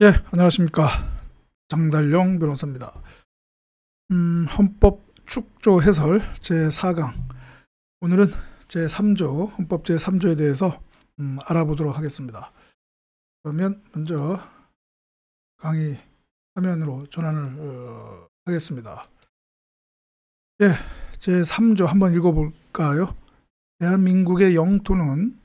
예, 안녕하십니까. 장달용 변호사입니다. 음, 헌법 축조 해설 제4강. 오늘은 제3조, 헌법 제3조에 대해서 음, 알아보도록 하겠습니다. 그러면 먼저 강의 화면으로 전환을 어, 하겠습니다. 예, 제 3조 한번 읽어볼까요? 대한민국의 영토는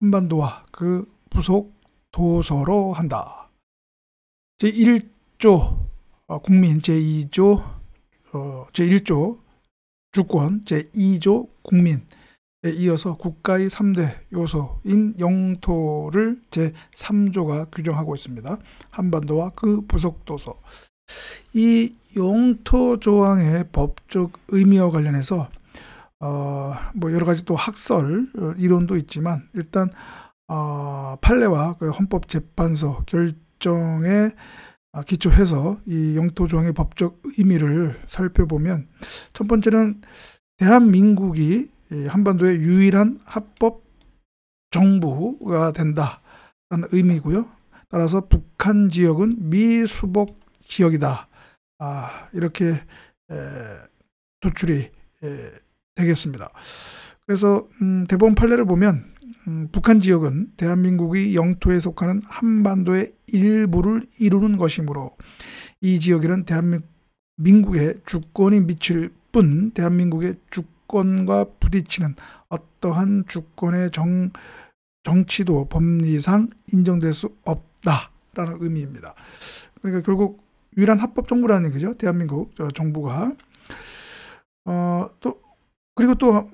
한반도와 그 부속 도서로 한다. 제 1조 어, 아, 국민, 제 2조 어, 제 1조 주권, 제 2조 국민, 이어서 국가의 3대 요소인 영토를 제3조가 규정하고 있습니다. 한반도와 그 부속도서. 이 영토 조항의 법적 의미와 관련해서 어, 뭐 여러 가지 또 학설 어, 이론도 있지만 일단 어, 판례와 그 헌법재판소 결정에 아, 기초해서 이 영토 조항의 법적 의미를 살펴보면 첫 번째는 대한민국이 한반도의 유일한 합법 정부가 된다라는 의미고요. 따라서 북한 지역은 미수복 지역이다. 아, 이렇게 에, 도출이 에, 되겠습니다. 그래서 음, 대법원 판례를 보면 음, 북한 지역은 대한민국이 영토에 속하는 한반도의 일부를 이루는 것이므로 이 지역에는 대한민국의 주권이 미칠 뿐 대한민국의 주권 주권과 부딪히는 어떠한 주권의 정, 정치도 법리상 인정될 수 없다라는 의미입니다. 그러니까 결국 유일한 합법 정부라는 얘기죠. 대한민국 정부가. 어, 또, 그리고 또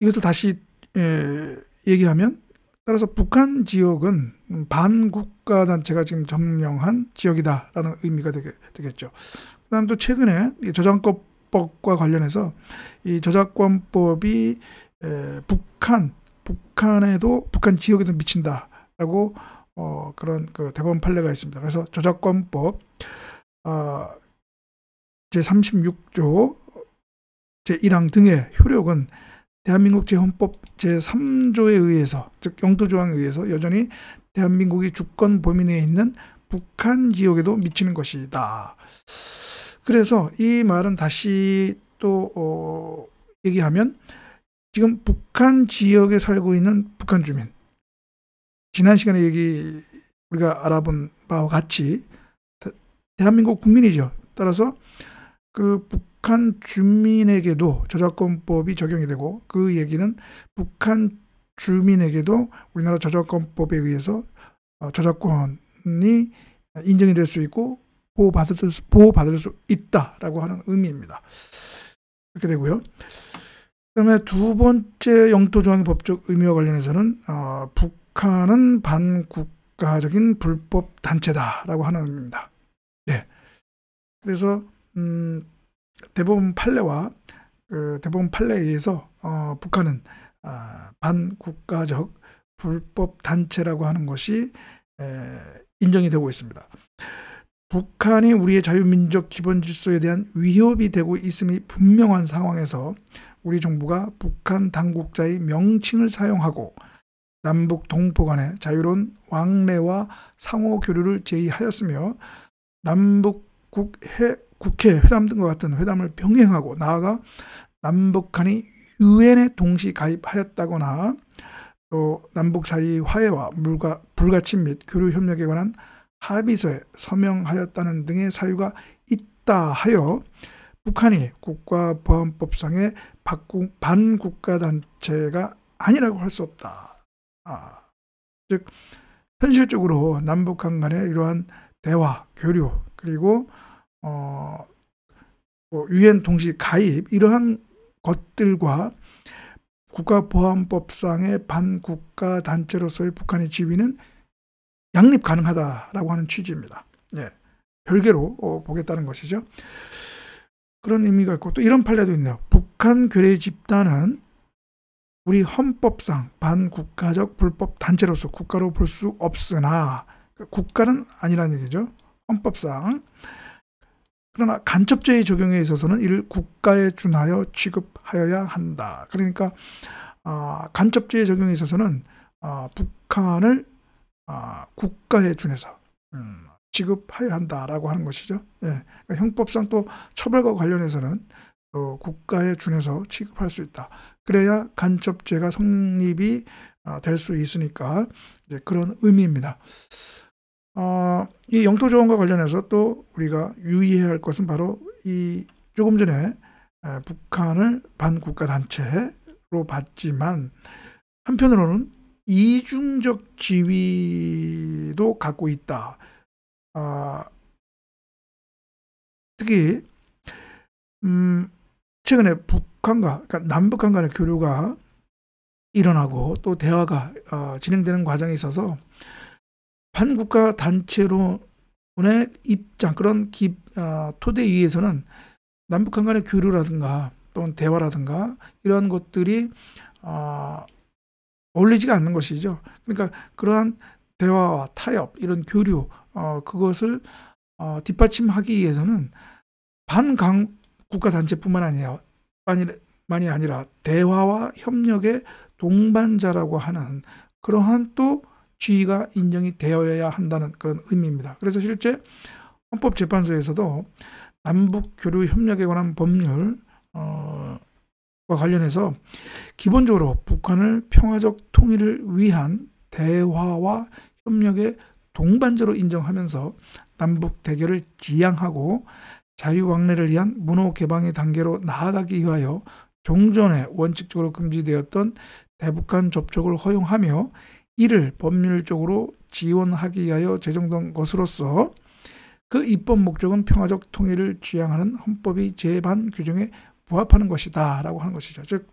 이것을 다시 예, 얘기하면 따라서 북한 지역은 반국가 단체가 지금 점령한 지역이다라는 의미가 되겠죠. 그다음 또 최근에 저장법 저작법과 관련해서 이 저작권법이 에, 북한 북한에도 북한 지역에도 미친다라고 어, 그런 그 대법원 판례가 있습니다. 그래서 저작권법 어, 제 36조 제 1항 등의 효력은 대한민국 제헌법 제3조에 의해서 즉 영토조항에 의해서 여전히 대한민국의 주권 범위 내에 있는 북한 지역에도 미치는 것이다. 그래서 이 말은 다시 또 어, 얘기하면 지금 북한 지역에 살고 있는 북한 주민 지난 시간에 얘기 우리가 알아본 바와 같이 대한민국 국민이죠. 따라서 그 북한 주민에게도 저작권법이 적용이 되고 그 얘기는 북한 주민에게도 우리나라 저작권법에 의해서 어, 저작권이 인정이 될 수 있고 보호받을 수, 보호받을 수 있다라고 하는 의미입니다. 이렇게 되고요. 그다음에 두 번째 영토 조항의 법적 의미와 관련해서는 어, 북한은 반국가적인 불법 단체다라고 하는 의미입니다. 네. 그래서 음, 대법원 판례와 그 대법원 판례에 의해서 어, 북한은 어, 반국가적 불법 단체라고 하는 것이 에, 인정이 되고 있습니다. 북한이 우리의 자유민족 기본 질서에 대한 위협이 되고 있음이 분명한 상황에서 우리 정부가 북한 당국자의 명칭을 사용하고 남북 동포 간의 자유로운 왕래와 상호 교류를 제의하였으며 남북 국회, 국회 회담 등과 같은 회담을 병행하고 나아가 남북한이 유엔에 동시 가입하였다거나 또 남북 사이 화해와 물가, 불가침 및 교류 협력에 관한 합의서에 서명하였다는 등의 사유가 있다 하여 북한이 국가보안법상의 반국가단체가 아니라고 할 수 없다. 아, 즉 현실적으로 남북한 간의 이러한 대화, 교류 그리고 어, 뭐 유엔 동시 가입 이러한 것들과 국가보안법상의 반국가 단체로서의 북한의 지위는 양립 가능하다라고 하는 취지입니다. 예. 별개로 어, 보겠다는 것이죠. 그런 의미가 있고 또 이런 판례도 있네요. 북한 괴뢰 집단은 우리 헌법상 반국가적 불법 단체로서 국가로 볼 수 없으나 그러니까 국가는 아니라는 얘기죠. 헌법상 그러나 간첩죄의 적용에 있어서는 이를 국가에 준하여 취급하여야 한다. 그러니까 어, 아, 간첩죄의 적용에 있어서는 어, 북한을 아, 국가에 준해서 음, 지급해야 한다라고 하는 것이죠. 예. 그러니까 형법상 또 처벌과 관련해서는 또 국가에 준해서 취급할 수 있다. 그래야 간첩죄가 성립이 아, 될수 있으니까 이제 그런 의미입니다. 어, 이 영토조언과 관련해서 또 우리가 유의해야 할 것은 바로 이 조금 전에 북한을 반국가 단체로 봤지만 한편으로는 이중적 지위도 갖고 있다. 아, 특히 음, 최근에 북한과 그러니까 남북한 간의 교류가 일어나고 또 대화가 어, 진행되는 과정에 있어서 한국가 단체로의 입장 그런 기, 어, 토대 위에서는 남북한 간의 교류라든가 또는 대화라든가 이런 것들이 어, 어울리지가 않는 것이죠. 그러니까 그러한 대화와 타협, 이런 교류, 어, 그것을 어, 뒷받침하기 위해서는 반강 국가단체뿐만 아니라, 만이 아니라 대화와 협력의 동반자라고 하는 그러한 또 지위가 인정이 되어야 한다는 그런 의미입니다. 그래서 실제 헌법재판소에서도 남북교류 협력에 관한 법률 어, 관련해서 기본적으로 북한을 평화적 통일을 위한 대화와 협력의 동반자로 인정하면서 남북 대결을 지양하고 자유왕래를 위한 문호 개방의 단계로 나아가기 위하여 종전에 원칙적으로 금지되었던 대북한 접촉을 허용하며 이를 법률적으로 지원하기 위하여 제정된 것으로서 그 입법 목적은 평화적 통일을 지향하는 헌법이 제반 규정에 부합하는 것이다라고 하는 것이죠. 즉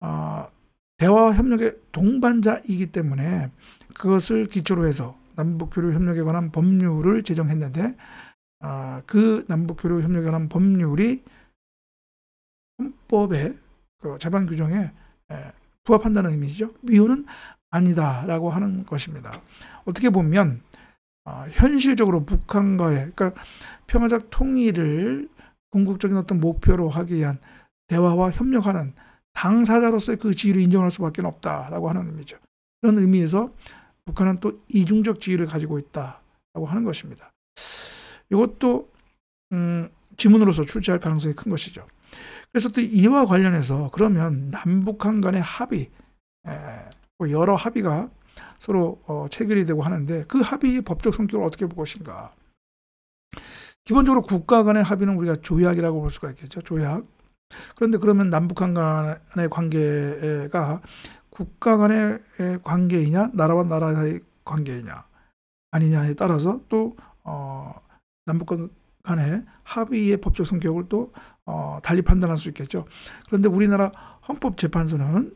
어, 대화 협력의 동반자이기 때문에 그것을 기초로 해서 남북 교류 협력에 관한 법률을 제정했는데 어, 그 남북 교류 협력에 관한 법률이 헌법의 그 재반 규정에 부합한다는 의미죠. 이유는 아니다라고 하는 것입니다. 어떻게 보면 어, 현실적으로 북한과의 그러니까 평화적 통일을 궁극적인 어떤 목표로 하기 위한 대화와 협력하는 당사자로서의 그 지위를 인정할 수밖에 없다라고 하는 의미죠. 그런 의미에서 북한은 또 이중적 지위를 가지고 있다라고 하는 것입니다. 이것도 음, 지문으로서 출제할 가능성이 큰 것이죠. 그래서 또 이와 관련해서 그러면 남북한 간의 합의, 에, 뭐 여러 합의가 서로 어, 체결이 되고 하는데 그 합의의 법적 성격을 어떻게 볼 것인가. 기본적으로 국가 간의 합의는 우리가 조약이라고 볼 수가 있겠죠. 조약. 그런데 그러면 남북한 간의 관계가 국가 간의 관계이냐, 나라와 나라 사이 관계이냐, 아니냐에 따라서 또, 어, 남북 간의 합의의 법적 성격을 또, 어, 달리 판단할 수 있겠죠. 그런데 우리나라 헌법재판소는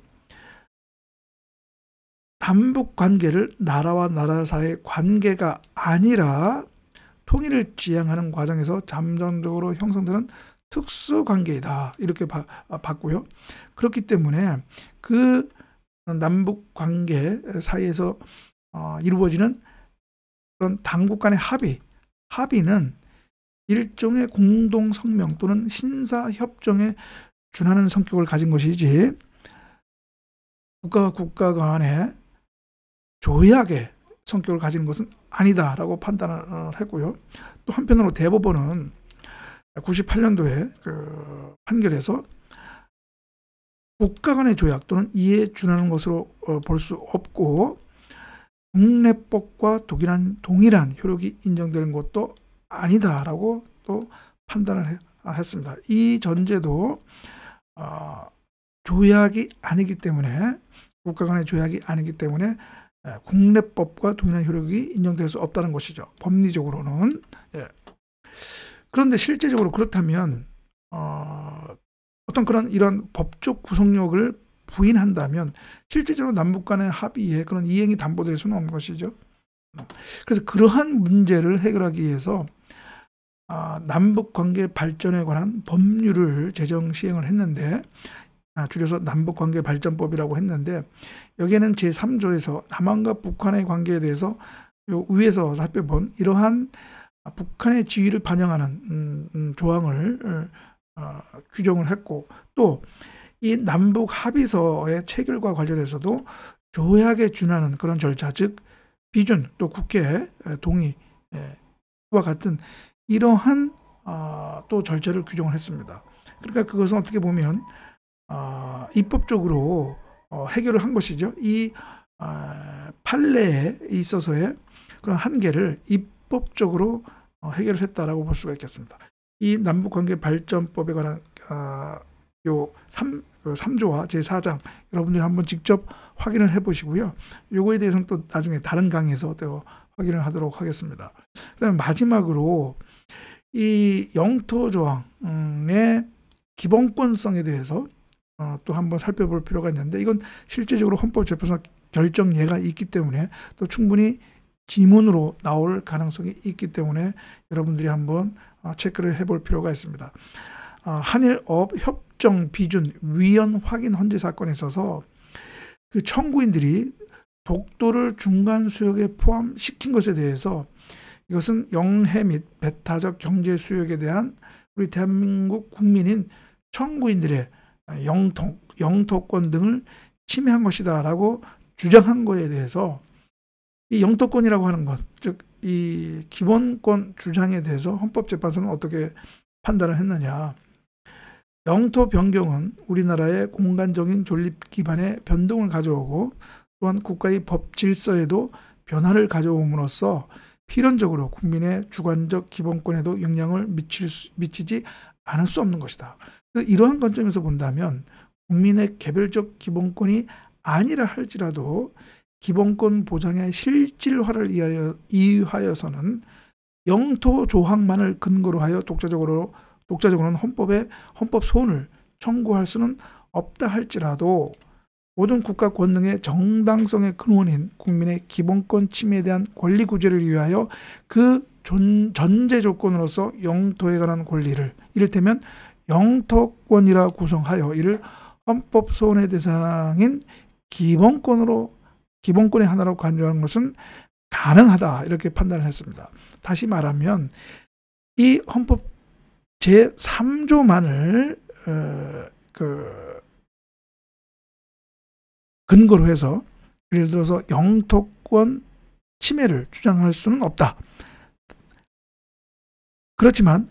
남북 관계를 나라와 나라 사이의 관계가 아니라 통일을 지향하는 과정에서 잠정적으로 형성되는 특수 관계이다. 이렇게 봐, 아, 봤고요. 그렇기 때문에 그 남북 관계 사이에서 어, 이루어지는 그런 당국 간의 합의, 합의는 일종의 공동 성명 또는 신사 협정에 준하는 성격을 가진 것이지 국가 국가 간의 조약에 성격을 가지는 것은 아니다라고 판단을 어, 했고요. 또 한편으로 대법원은 98년도에 그 판결에서 국가 간의 조약 또는 이에 준하는 것으로 어, 볼수 없고 국내법과 동일한, 동일한 효력이 인정되는 것도 아니다라고 또 판단을 아, 했습니다. 이 전제도 어, 조약이 아니기 때문에 국가 간의 조약이 아니기 때문에 예, 국내법과 동일한 효력이 인정될 수 없다는 것이죠. 법리적으로는. 예. 그런데 실제적으로 그렇다면 어, 어떤 그런 이런 법적 구속력을 부인한다면 실제적으로 남북 간의 합의에 그런 이행이 담보될 수는 없는 것이죠. 그래서 그러한 문제를 해결하기 위해서 아, 남북 관계 발전에 관한 법률을 제정 시행을 했는데 아, 줄여서 남북관계 발전법이라고 했는데 여기에는 제3조에서 남한과 북한의 관계에 대해서 요 위에서 살펴본 이러한 북한의 지위를 반영하는 음, 음, 조항을 어, 어 규정을 했고 또 이 남북 합의서의 체결과 관련해서도 조약에 준하는 그런 절차 즉 비준 또 국회 동의와 같은 이러한 어, 또 절차를 규정을 했습니다. 그러니까 그것은 어떻게 보면 어, 입법적으로 어, 해결을 한 것이죠. 이 어, 판례에 있어서의 그런 한계를 입법적으로 어, 해결을 했다라고 볼 수가 있겠습니다. 이 남북관계 발전법에 관한 어, 요 3, 3조와 그 제4장 여러분들이 한번 직접 확인을 해 보시고요. 요거에 대해서는 또 나중에 다른 강의에서 또 확인을 하도록 하겠습니다. 그다음에 마지막으로 이 영토 조항의 기본권성에 대해서 어, 또 한번 살펴볼 필요가 있는데 이건 실제적으로 헌법재판소 결정예가 있기 때문에 또 충분히 지문으로 나올 가능성이 있기 때문에 여러분들이 한번 어, 체크를 해볼 필요가 있습니다. 어, 한일업 협정 비준 위헌 확인 헌재 사건에 있어서 그 청구인들이 독도를 중간 수역에 포함시킨 것에 대해서 이것은 영해 및 배타적 경제 수역에 대한 우리 대한민국 국민인 청구인들의 영토, 영토권 등을 침해한 것이다라고 주장한 것에 대해서 이 영토권이라고 하는 것, 즉 이 기본권 주장에 대해서 헌법재판소는 어떻게 판단을 했느냐? 영토 변경은 우리나라의 공간적인 존립 기반의 변동을 가져오고 또한 국가의 법 질서에도 변화를 가져옴으로써 필연적으로 국민의 주관적 기본권에도 영향을 미칠 수, 미치지 않을 수 없는 것이다. 그 이러한 관점에서 본다면 국민의 개별적 기본권이 아니라 할지라도 기본권 보장의 실질화를 이하여, 하여서는 영토 조항만을 근거로 하여 독자적으로 독자적으로는 헌법에 헌법 소원을 청구할 수는 없다 할지라도 모든 국가 권능의 정당성의 근원인 국민의 기본권 침해에 대한 권리 구제를 위하여 그 전제 조건으로서 영토에 관한 권리를 이를테면 영토권이라 구성하여 이를 헌법 소원의 대상인 기본권으로 기본권의 하나로 간주하는 것은 가능하다 이렇게 판단을 했습니다. 다시 말하면 이 헌법 제 3조만을 어, 그 근거로 해서 예를 들어서 영토권 침해를 주장할 수는 없다. 그렇지만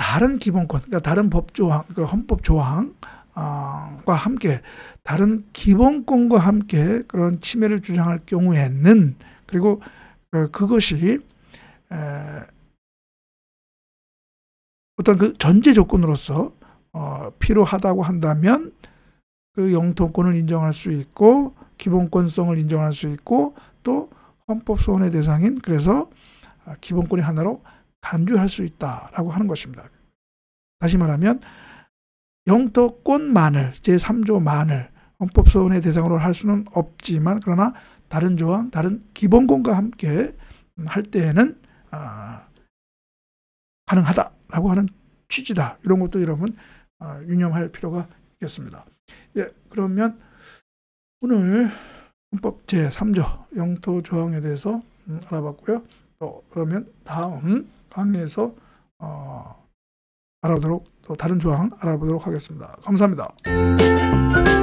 다른 기본권, 그러니까 다른 법 조항, 그러니까 헌법 조항, 아, 과 함께 다른 기본권과 함께 그런 침해를 주장할 경우에는 그리고 그, 그것이 어떤 그 전제 조건으로서 어, 필요하다고 한다면 그 영토권을 인정할 수 있고 기본권성을 인정할 수 있고 또 헌법 소원의 대상인 그래서 아, 기본권이 하나로 간주할 수 있다라고 하는 것입니다. 다시 말하면 영토권만을 제3조만을 헌법소원의 대상으로 할 수는 없지만 그러나 다른 조항, 다른 기본권과 함께 할 때에는 아, 가능하다라고 하는 취지다. 이런 것도 여러분 아, 유념할 필요가 있겠습니다. 예, 그러면 오늘 헌법 제3조 영토 조항에 대해서 음, 알아봤고요. 어, 그러면 다음 강의에서 어, 알아보도록 또 다른 조항 알아보도록 하겠습니다. 감사합니다.